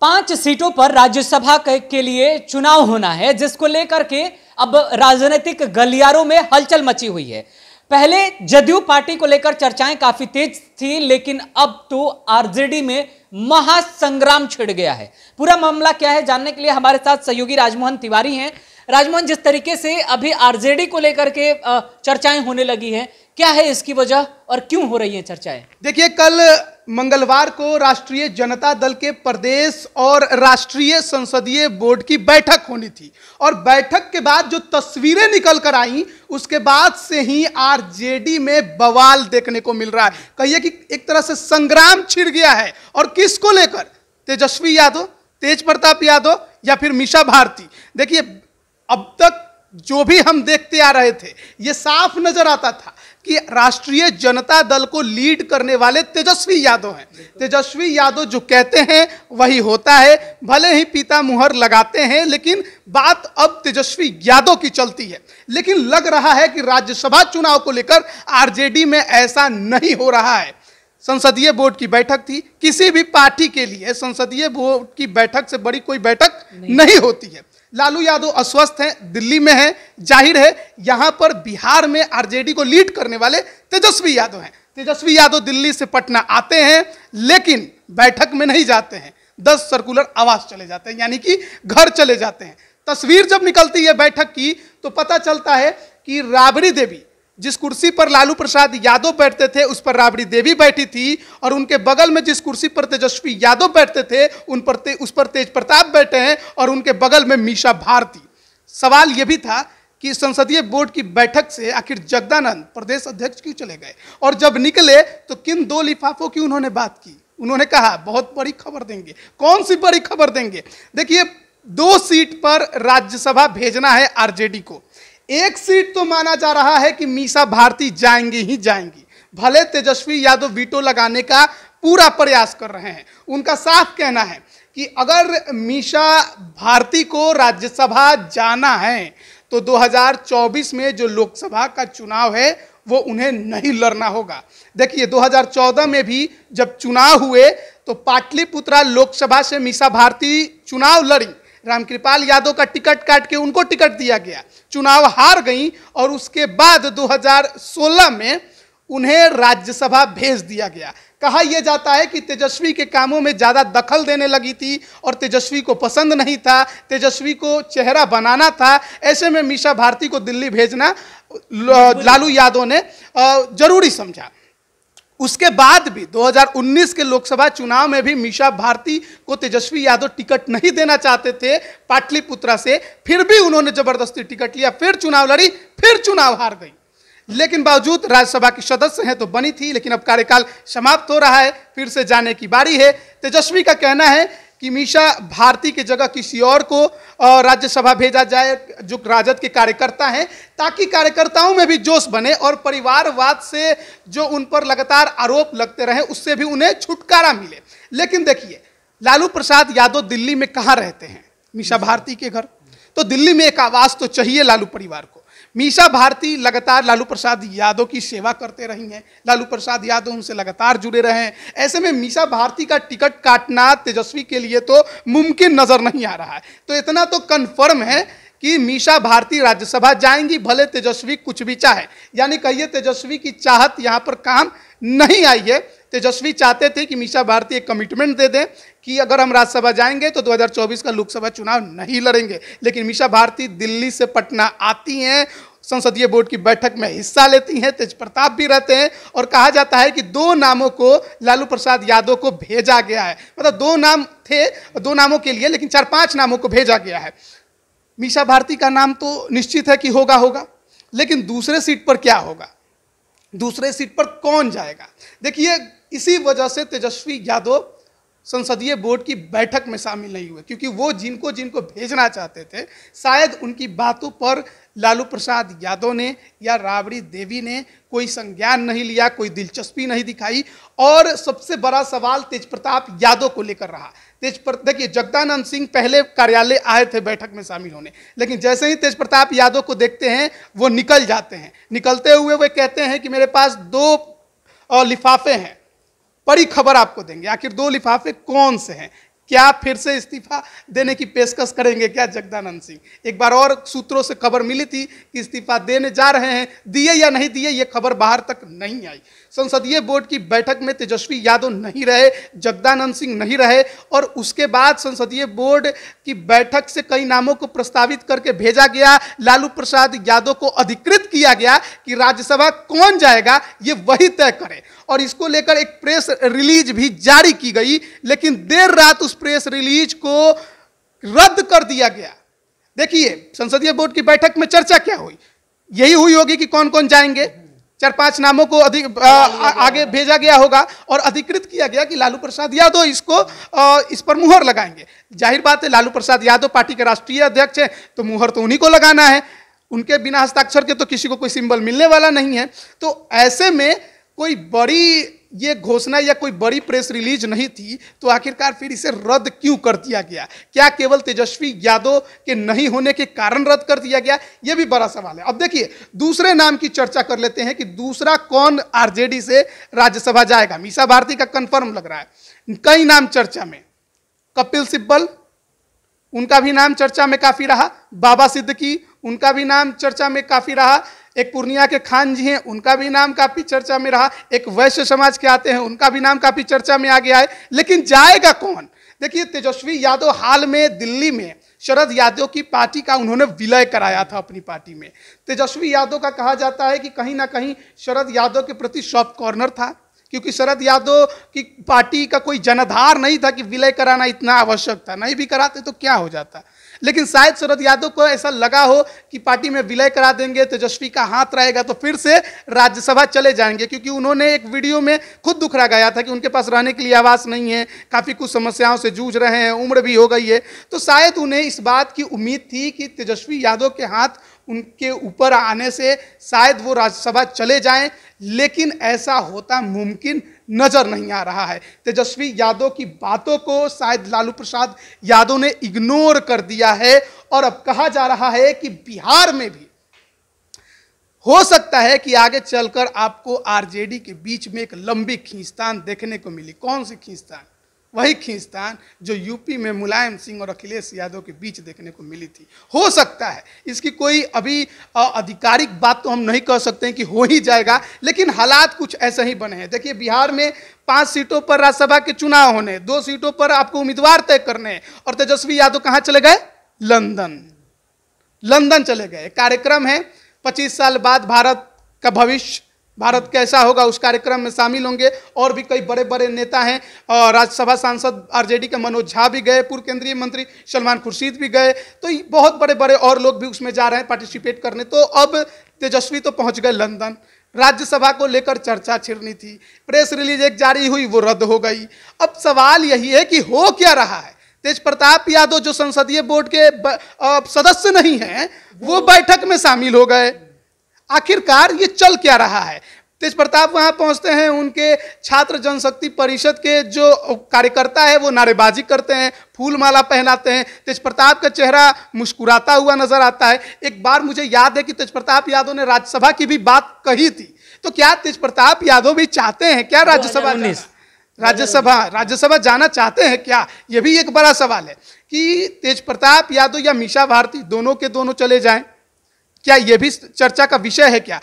पांच सीटों पर राज्यसभा के लिए चुनाव होना है जिसको लेकर के अब राजनीतिक गलियारों में हलचल मची हुई है पहले जदयू पार्टी को लेकर चर्चाएं काफी तेज थी लेकिन अब तो आरजेडी में महासंग्राम छिड़ गया है पूरा मामला क्या है जानने के लिए हमारे साथ सहयोगी राजमोहन तिवारी हैं राजमोहन जिस तरीके से अभी आरजेडी को लेकर के चर्चाएं होने लगी हैं क्या है इसकी वजह और क्यों हो रही है चर्चाएं देखिए कल मंगलवार को राष्ट्रीय जनता दल के प्रदेश और राष्ट्रीय संसदीय बोर्ड की बैठक होनी थी और बैठक के बाद जो तस्वीरें निकल कर आई उसके बाद से ही आरजेडी में बवाल देखने को मिल रहा है कहिए कि एक तरह से संग्राम छिड़ गया है और किसको लेकर तेजस्वी यादव तेज प्रताप यादव या फिर मीशा भारती देखिए अब तक जो भी हम देखते आ रहे थे ये साफ नजर आता था कि राष्ट्रीय जनता दल को लीड करने वाले तेजस्वी यादव हैं तेजस्वी यादव जो कहते हैं वही होता है भले ही पिता मुहर लगाते हैं लेकिन बात अब तेजस्वी यादव की चलती है लेकिन लग रहा है कि राज्यसभा चुनाव को लेकर आरजेडी में ऐसा नहीं हो रहा है संसदीय बोर्ड की बैठक थी किसी भी पार्टी के लिए संसदीय बोर्ड की बैठक से बड़ी कोई बैठक नहीं, नहीं होती है लालू यादव अस्वस्थ हैं दिल्ली में हैं जाहिर है यहाँ पर बिहार में आरजेडी को लीड करने वाले तेजस्वी यादव हैं तेजस्वी यादव दिल्ली से पटना आते हैं लेकिन बैठक में नहीं जाते हैं दस सर्कुलर आवास चले जाते हैं यानी कि घर चले जाते हैं तस्वीर जब निकलती है बैठक की तो पता चलता है कि राबड़ी देवी जिस कुर्सी पर लालू प्रसाद यादव बैठते थे उस पर राबड़ी देवी बैठी थी और उनके बगल में जिस कुर्सी पर तेजस्वी यादव बैठते थे उन पर ते, उस पर तेज प्रताप बैठे हैं और उनके बगल में मीशा भारती सवाल यह भी था कि संसदीय बोर्ड की बैठक से आखिर जगदानंद प्रदेश अध्यक्ष क्यों चले गए और जब निकले तो किन दो लिफाफों की उन्होंने बात की उन्होंने कहा बहुत बड़ी खबर देंगे कौन सी बड़ी खबर देंगे देखिए दो सीट पर राज्यसभा भेजना है आरजेडी को एक सीट तो माना जा रहा है कि मीसा भारती जाएंगी ही जाएंगी भले तेजस्वी यादव वीटो लगाने का पूरा प्रयास कर रहे हैं उनका साफ कहना है कि अगर मीसा भारती को राज्यसभा जाना है तो 2024 में जो लोकसभा का चुनाव है वो उन्हें नहीं लड़ना होगा देखिए 2014 में भी जब चुनाव हुए तो पाटलिपुत्रा लोकसभा से मीसा भारती चुनाव लड़ी रामकृपाल यादव का टिकट काट के उनको टिकट दिया गया चुनाव हार गई और उसके बाद 2016 में उन्हें राज्यसभा भेज दिया गया कहा यह जाता है कि तेजस्वी के कामों में ज़्यादा दखल देने लगी थी और तेजस्वी को पसंद नहीं था तेजस्वी को चेहरा बनाना था ऐसे में मीशा भारती को दिल्ली भेजना लालू यादव ने जरूरी समझा उसके बाद भी 2019 के लोकसभा चुनाव में भी मीशा भारती को तेजस्वी यादव टिकट नहीं देना चाहते थे पाटलिपुत्रा से फिर भी उन्होंने जबरदस्ती टिकट लिया फिर चुनाव लड़ी फिर चुनाव हार गई लेकिन बावजूद राज्यसभा की सदस्य हैं तो बनी थी लेकिन अब कार्यकाल समाप्त हो रहा है फिर से जाने की बारी है तेजस्वी का कहना है कि मीशा भारती के जगह किसी और को राज्यसभा भेजा जाए जो राजद के कार्यकर्ता हैं ताकि कार्यकर्ताओं में भी जोश बने और परिवारवाद से जो उन पर लगातार आरोप लगते रहे उससे भी उन्हें छुटकारा मिले लेकिन देखिए लालू प्रसाद यादव दिल्ली में कहाँ रहते हैं मीशा भारती के घर तो दिल्ली में एक आवाज़ तो चाहिए लालू परिवार को मीसा भारती लगातार लालू प्रसाद यादव की सेवा करते रही हैं लालू प्रसाद यादव उनसे लगातार जुड़े रहे हैं ऐसे में मीसा भारती का टिकट काटना तेजस्वी के लिए तो मुमकिन नज़र नहीं आ रहा है तो इतना तो कन्फर्म है कि मीशा भारती राज्यसभा जाएंगी भले तेजस्वी कुछ भी चाहे यानी कहिए तेजस्वी की चाहत यहाँ पर काम नहीं आई है तेजस्वी चाहते थे कि मीशा भारती एक कमिटमेंट दे दें कि अगर हम राज्यसभा जाएंगे तो 2024 का लोकसभा चुनाव नहीं लड़ेंगे लेकिन मीशा भारती दिल्ली से पटना आती हैं संसदीय बोर्ड की बैठक में हिस्सा लेती हैं तेज प्रताप भी रहते हैं और कहा जाता है कि दो नामों को लालू प्रसाद यादव को भेजा गया है मतलब दो नाम थे दो नामों के लिए लेकिन चार पाँच नामों को भेजा गया है मीशा भारती का नाम तो निश्चित है कि होगा होगा लेकिन दूसरे सीट पर क्या होगा दूसरे सीट पर कौन जाएगा देखिए इसी वजह से तेजस्वी यादव संसदीय बोर्ड की बैठक में शामिल नहीं हुए क्योंकि वो जिनको जिनको भेजना चाहते थे शायद उनकी बातों पर लालू प्रसाद यादव ने या राबड़ी देवी ने कोई संज्ञान नहीं लिया कोई दिलचस्पी नहीं दिखाई और सबसे बड़ा सवाल तेज प्रताप यादव को लेकर रहा तेज पर देखिए जगदानंद सिंह पहले कार्यालय आए थे बैठक में शामिल होने लेकिन जैसे ही तेज प्रताप यादव को देखते हैं वो निकल जाते हैं निकलते हुए वे कहते हैं कि मेरे पास दो लिफाफे हैं बड़ी खबर आपको देंगे आखिर दो लिफाफे कौन से हैं क्या फिर से इस्तीफा देने की पेशकश करेंगे क्या जगदानंद सिंह एक बार और सूत्रों से खबर मिली थी कि इस्तीफा देने जा रहे हैं दिए या नहीं दिए ये खबर बाहर तक नहीं आई संसदीय बोर्ड की बैठक में तेजस्वी यादव नहीं रहे जगदानंद सिंह नहीं रहे और उसके बाद संसदीय बोर्ड की बैठक से कई नामों को प्रस्तावित करके भेजा गया लालू प्रसाद यादव को अधिकृत किया गया कि राज्यसभा कौन जाएगा ये वही तय करे और इसको लेकर एक प्रेस रिलीज भी जारी की गई लेकिन देर रात उस प्रेस रिलीज को रद्द कर दिया गया देखिए संसदीय बोर्ड की बैठक में चर्चा क्या हुई यही हुई होगी कि कौन कौन जाएंगे चार पांच नामों को अधिक आगे भेजा गया होगा और अधिकृत किया गया कि लालू प्रसाद यादव इसको आ, इस पर मुहर लगाएंगे जाहिर बात है लालू प्रसाद यादव पार्टी के राष्ट्रीय अध्यक्ष हैं तो मुहर तो उन्हीं को लगाना है उनके बिना हस्ताक्षर के तो किसी को कोई सिंबल मिलने वाला नहीं है तो ऐसे में कोई बड़ी ये घोषणा या कोई बड़ी प्रेस रिलीज नहीं थी तो आखिरकार फिर इसे रद्द क्यों कर दिया गया क्या केवल तेजस्वी यादव के नहीं होने के कारण रद्द कर दिया गया यह भी बड़ा सवाल है अब देखिए दूसरे नाम की चर्चा कर लेते हैं कि दूसरा कौन आरजेडी से राज्यसभा जाएगा मीसा भारती का कन्फर्म लग रहा है कई नाम चर्चा में कपिल सिब्बल उनका भी नाम चर्चा में काफ़ी रहा बाबा सिद्दकी उनका भी नाम चर्चा में काफ़ी रहा एक पूर्णिया के खान जी हैं उनका भी नाम काफ़ी चर्चा में रहा एक वैश्य समाज के आते हैं उनका भी नाम काफ़ी चर्चा में आ गया है लेकिन जाएगा कौन देखिए तेजस्वी यादव हाल में दिल्ली में शरद यादव की पार्टी का उन्होंने विलय कराया था अपनी पार्टी में तेजस्वी यादव का कहा जाता है कि कहीं ना कहीं शरद यादव के प्रति सॉफ्ट कॉर्नर था क्योंकि शरद यादव की पार्टी का कोई जनाधार नहीं था कि विलय कराना इतना आवश्यक था नहीं भी कराते तो क्या हो जाता लेकिन शायद शरद यादव को ऐसा लगा हो कि पार्टी में विलय करा देंगे तेजस्वी तो का हाथ रहेगा तो फिर से राज्यसभा चले जाएंगे क्योंकि उन्होंने एक वीडियो में खुद दुखरा गया था कि उनके पास रहने के लिए आवास नहीं है काफ़ी कुछ समस्याओं से जूझ रहे हैं उम्र भी हो गई है तो शायद उन्हें इस बात की उम्मीद थी कि तेजस्वी यादव के हाथ उनके ऊपर आने से शायद वो राज्यसभा चले जाएं लेकिन ऐसा होता मुमकिन नज़र नहीं आ रहा है तेजस्वी यादव की बातों को शायद लालू प्रसाद यादव ने इग्नोर कर दिया है और अब कहा जा रहा है कि बिहार में भी हो सकता है कि आगे चलकर आपको आरजेडी के बीच में एक लंबी खींचतान देखने को मिली कौन सी खींचतान वही खींचतान जो यूपी में मुलायम सिंह और अखिलेश यादव के बीच देखने को मिली थी हो सकता है इसकी कोई अभी आधिकारिक बात तो हम नहीं कह सकते हैं कि हो ही जाएगा लेकिन हालात कुछ ऐसे ही बने हैं देखिए बिहार में पांच सीटों पर राज्यसभा के चुनाव होने दो सीटों पर आपको उम्मीदवार तय करने और तेजस्वी यादव कहाँ चले गए लंदन लंदन चले गए कार्यक्रम है पच्चीस साल बाद भारत का भविष्य भारत कैसा होगा उस कार्यक्रम में शामिल होंगे और भी कई बड़े बड़े नेता हैं और राज्यसभा सांसद आरजेडी के मनोज झा भी गए पूर्व केंद्रीय मंत्री सलमान खुर्शीद भी गए तो बहुत बड़े बड़े और लोग भी उसमें जा रहे हैं पार्टिसिपेट करने तो अब तेजस्वी तो पहुंच गए लंदन राज्यसभा को लेकर चर्चा छिड़नी थी प्रेस रिलीज एक जारी हुई वो रद्द हो गई अब सवाल यही है कि हो क्या रहा है तेज प्रताप यादव जो संसदीय बोर्ड के सदस्य नहीं हैं वो बैठक में शामिल हो गए आखिरकार ये चल क्या रहा है तेज प्रताप वहाँ पहुँचते हैं उनके छात्र जनशक्ति परिषद के जो कार्यकर्ता है वो नारेबाजी करते हैं फूल माला पहनाते हैं तेज प्रताप का चेहरा मुस्कुराता हुआ नजर आता है एक बार मुझे याद है कि तेज प्रताप यादव ने राज्यसभा की भी बात कही थी तो क्या तेज प्रताप यादव भी चाहते हैं क्या राज्यसभा राज्यसभा राज्यसभा जाना चाहते हैं क्या ये भी एक बड़ा सवाल है कि तेज प्रताप यादव या मीशा भारती दोनों के दोनों चले जाएं क्या यह भी चर्चा का विषय है क्या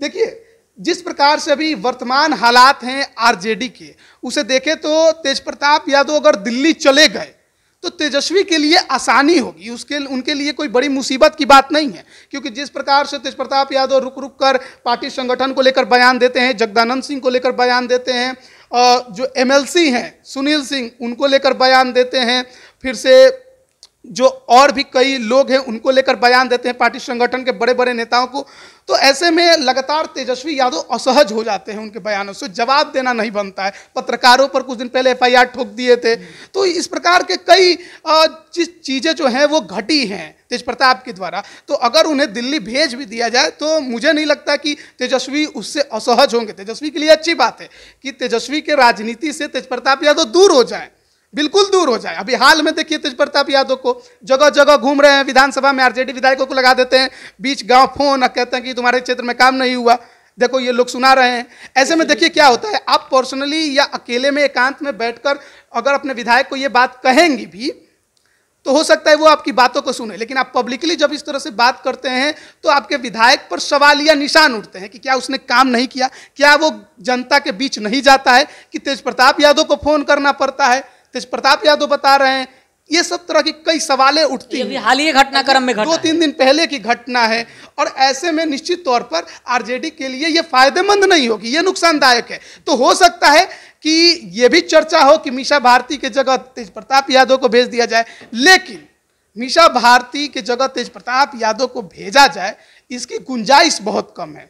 देखिए जिस प्रकार से अभी वर्तमान हालात हैं आरजेडी के उसे देखें तो तेज प्रताप यादव अगर दिल्ली चले गए तो तेजस्वी के लिए आसानी होगी उसके उनके लिए कोई बड़ी मुसीबत की बात नहीं है क्योंकि जिस प्रकार से तेज प्रताप यादव रुक रुक कर पार्टी संगठन को लेकर बयान देते हैं जगदानंद सिंह को लेकर बयान देते हैं और जो एमएलसी हैं सुनील सिंह उनको लेकर बयान देते हैं फिर से जो और भी कई लोग हैं उनको लेकर बयान देते हैं पार्टी संगठन के बड़े बड़े नेताओं को तो ऐसे में लगातार तेजस्वी यादव असहज हो जाते हैं उनके बयानों से जवाब देना नहीं बनता है पत्रकारों पर कुछ दिन पहले एफआईआर ठोक दिए थे तो इस प्रकार के कई चीज़ें जो हैं वो घटी हैं तेज प्रताप के द्वारा तो अगर उन्हें दिल्ली भेज भी दिया जाए तो मुझे नहीं लगता कि तेजस्वी उससे असहज होंगे तेजस्वी के लिए अच्छी बात है कि तेजस्वी के राजनीति से तेज प्रताप यादव दूर हो जाएँ बिल्कुल दूर हो जाए अभी हाल में देखिए तेज प्रताप तो यादव को जगह जगह घूम रहे हैं विधानसभा में आरजेडी विधायकों को लगा देते हैं बीच गांव फोन कहते हैं कि तुम्हारे क्षेत्र में काम नहीं हुआ देखो ये लोग सुना रहे हैं ऐसे में देखिए क्या होता है आप पर्सनली या अकेले में एकांत में बैठकर अगर अपने विधायक को ये बात कहेंगी भी तो हो सकता है वो आपकी बातों को सुने लेकिन आप पब्लिकली जब इस तरह से बात करते हैं तो आपके विधायक पर सवाल या निशान उठते हैं कि क्या उसने काम नहीं किया क्या वो जनता के बीच नहीं जाता है कि तेज प्रताप यादव को फोन करना पड़ता है तेज प्रताप यादव बता रहे हैं ये सब तरह की कई सवालें उठती हैं हाल ही घटनाक्रम में दो तीन दिन पहले की घटना है और ऐसे में निश्चित तौर पर आरजेडी के लिए ये फायदेमंद नहीं होगी ये नुकसानदायक है तो हो सकता है कि ये भी चर्चा हो कि मीशा भारती के जगह तेज प्रताप यादव को भेज दिया जाए लेकिन मीशा भारती के जगह तेज प्रताप यादव को भेजा जाए इसकी गुंजाइश बहुत कम है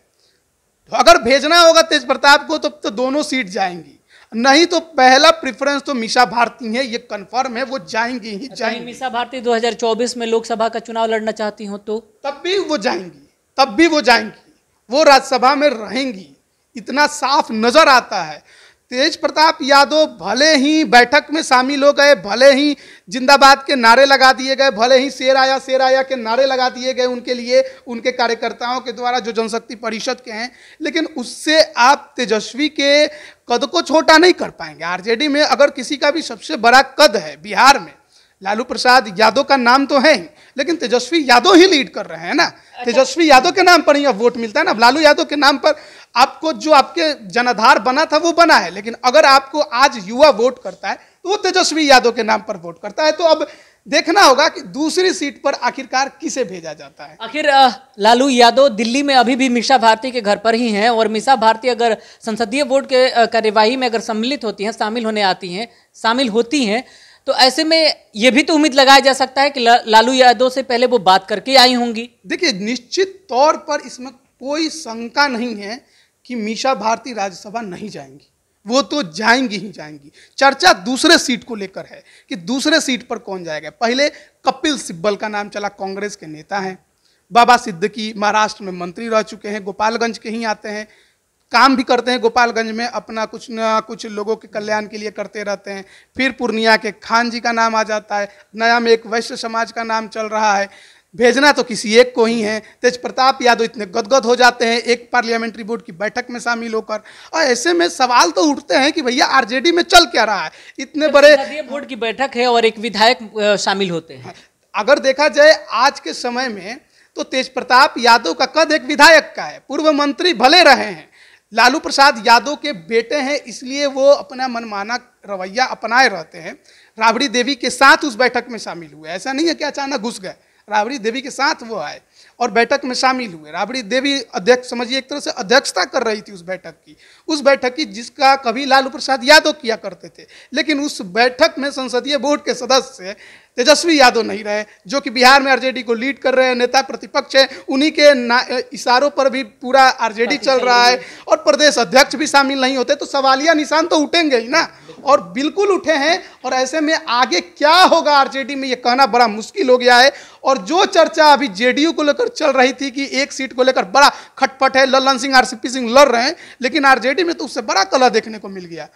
तो अगर भेजना होगा तेज प्रताप को तो, तो दोनों सीट जाएंगी नहीं तो पहला प्रेफरेंस तो मीसा भारती है ये कंफर्म है वो जाएंगी ही अच्छा, जाएंगी मीसा भारती 2024 में लोकसभा का चुनाव लड़ना चाहती हो तो तब भी वो जाएंगी तब भी वो जाएंगी वो राज्यसभा में रहेंगी इतना साफ नजर आता है तेज प्रताप यादव भले ही बैठक में शामिल हो गए भले ही जिंदाबाद के नारे लगा दिए गए भले ही शेर आया शेर आया के नारे लगा दिए गए उनके लिए उनके कार्यकर्ताओं के द्वारा जो जनशक्ति परिषद के हैं लेकिन उससे आप तेजस्वी के कद को छोटा नहीं कर पाएंगे आरजेडी में अगर किसी का भी सबसे बड़ा कद है बिहार में लालू प्रसाद यादव का नाम तो है ही लेकिन तेजस्वी यादव ही लीड कर रहे हैं ना अच्छा। तेजस्वी यादव के नाम पर ही अब वोट मिलता है ना लालू यादव के नाम पर आपको जो आपके जनाधार बना था वो बना है लेकिन अगर आपको आज युवा वोट करता है तो वो तेजस्वी यादव के नाम पर वोट करता है तो अब देखना होगा कि दूसरी सीट पर आखिरकार किसे भेजा जाता है आखिर लालू यादव दिल्ली में अभी भी मिशा भारती के घर पर ही हैं और मिशा भारती अगर संसदीय बोर्ड के कार्यवाही में अगर सम्मिलित होती हैं शामिल होने आती हैं शामिल होती हैं तो ऐसे में ये भी तो उम्मीद लगाया जा सकता है कि लालू यादव से पहले वो बात करके आई होंगी देखिए निश्चित तौर पर इसमें कोई शंका नहीं है कि मीशा भारती राज्यसभा नहीं जाएंगी वो तो जाएंगी ही जाएंगी चर्चा दूसरे सीट को लेकर है कि दूसरे सीट पर कौन जाएगा पहले कपिल सिब्बल का नाम चला कांग्रेस के नेता हैं बाबा सिद्दकी महाराष्ट्र में मंत्री रह चुके हैं गोपालगंज के ही आते हैं काम भी करते हैं गोपालगंज में अपना कुछ ना कुछ लोगों के कल्याण के लिए करते रहते हैं फिर पूर्णिया के खान जी का नाम आ जाता है नया में एक वैश्य समाज का नाम चल रहा है भेजना तो किसी एक को ही है तेज प्रताप यादव इतने गदगद हो जाते हैं एक पार्लियामेंट्री बोर्ड की बैठक में शामिल होकर और ऐसे में सवाल तो उठते हैं कि भैया आरजेडी में चल क्या रहा है इतने तो बड़े बोर्ड की बैठक है और एक विधायक शामिल होते हैं अगर देखा जाए आज के समय में तो तेज प्रताप यादव का कद एक विधायक का है पूर्व मंत्री भले रहे हैं लालू प्रसाद यादव के बेटे हैं इसलिए वो अपना मनमाना रवैया अपनाए रहते हैं राबड़ी देवी के साथ उस बैठक में शामिल हुए ऐसा नहीं है कि अचानक घुस गए राबड़ी देवी के साथ वो आए और बैठक में शामिल हुए राबड़ी देवी अध्यक्ष समझिए एक तरह से अध्यक्षता कर रही थी उस बैठक की उस बैठक की जिसका कभी लालू प्रसाद यादव किया करते थे लेकिन उस बैठक में संसदीय बोर्ड के सदस्य तेजस्वी यादव नहीं रहे जो कि बिहार में आरजेडी को लीड कर रहे हैं नेता प्रतिपक्ष हैं उन्हीं के इशारों पर भी पूरा आरजेडी चल रहा है और प्रदेश अध्यक्ष भी शामिल नहीं होते तो सवालिया निशान तो उठेंगे ही ना और बिल्कुल उठे हैं और ऐसे में आगे क्या होगा आरजेडी में ये कहना बड़ा मुश्किल हो गया है और जो चर्चा अभी जेडीयू को लेकर चल रही थी कि एक सीट को लेकर बड़ा खटपट है लल्लन सिंह आर सिंह लड़ रहे हैं लेकिन आरजेडी में तो उससे बड़ा कला देखने को मिल गया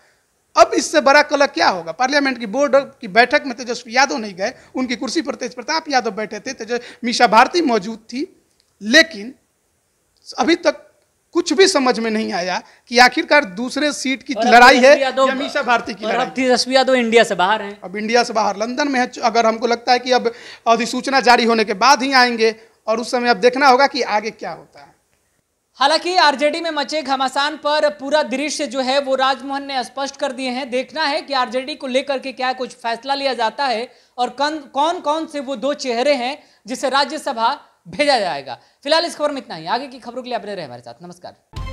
अब इससे बड़ा कला क्या होगा पार्लियामेंट की बोर्ड की बैठक में तेजस्वी यादव नहीं गए उनकी कुर्सी पर तेज प्रताप यादव बैठे थे तेजस्वी मीशा भारती मौजूद थी लेकिन अभी तक कुछ भी समझ में नहीं आया कि आखिरकार दूसरे सीट की लड़ाई है हमेशा मीशा भारती की लड़ाई तेजस्वी यादव इंडिया से बाहर हैं अब इंडिया से बाहर लंदन में है अगर हमको लगता है कि अब अधिसूचना जारी होने के बाद ही आएंगे और उस समय अब देखना होगा कि आगे क्या होता है हालांकि आरजेडी में मचे घमासान पर पूरा दृश्य जो है वो राजमोहन ने स्पष्ट कर दिए हैं देखना है कि आरजेडी को लेकर के क्या कुछ फैसला लिया जाता है और कौन कौन से वो दो चेहरे हैं जिसे राज्यसभा भेजा जाएगा फिलहाल इस खबर में इतना ही आगे की खबरों के लिए आप रहे हमारे साथ नमस्कार